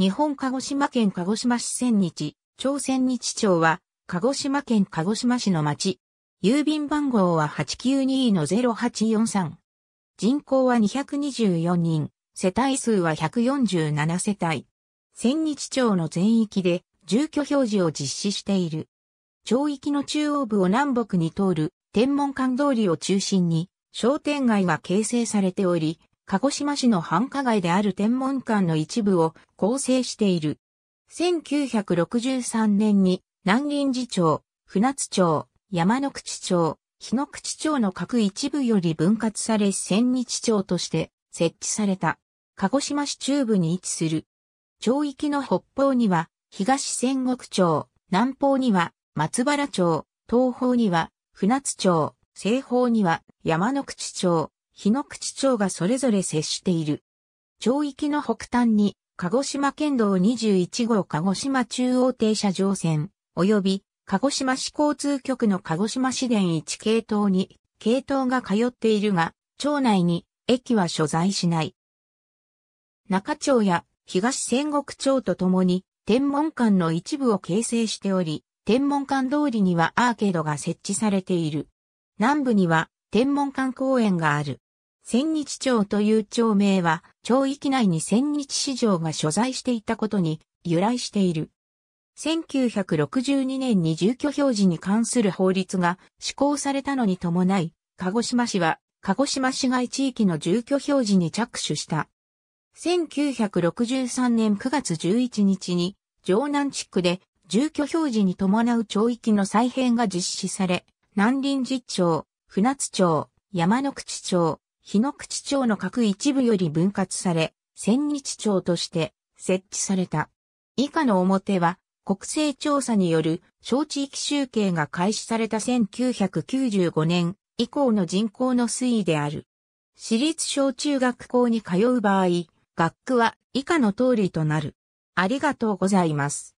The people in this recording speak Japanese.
日本鹿児島県鹿児島市千日、朝鮮日町は、鹿児島県鹿児島市の町。郵便番号は892-0843。人口は224人、世帯数は147世帯。千日町の全域で住居表示を実施している。町域の中央部を南北に通る天文館通りを中心に商店街が形成されており、鹿児島市の繁華街である天文館の一部を構成している。1963年に南林寺町、船津町、山の口町、日の口町の各一部より分割され千日町として設置された。鹿児島市中部に位置する。町域の北方には東仙石町、南方には松原町、東方には船津町、西方には山の口町、日野口町がそれぞれ接している。町域の北端に、鹿児島県道21号鹿児島中央停車場線、及び、鹿児島市交通局の鹿児島市電1系統に、系統が通っているが、町内に、駅は所在しない。中町や東仙石町とともに、天文館の一部を形成しており、天文館通りにはアーケードが設置されている。南部には天文館公園がある。千日町という町名は、町域内に千日市場が所在していたことに由来している。1962年に住居表示に関する法律が施行されたのに伴い、鹿児島市は、鹿児島市街地域の住居表示に着手した。1963年9月11日に、城南地区で住居表示に伴う町域の再編が実施され、南林寺町、船津町、山の口町、日野口町の各一部より分割され、千日町として設置された。以下の表は、国勢調査による小地域集計が開始された1995年以降の人口の推移である。私立小中学校に通う場合、学区は以下の通りとなる。ありがとうございます。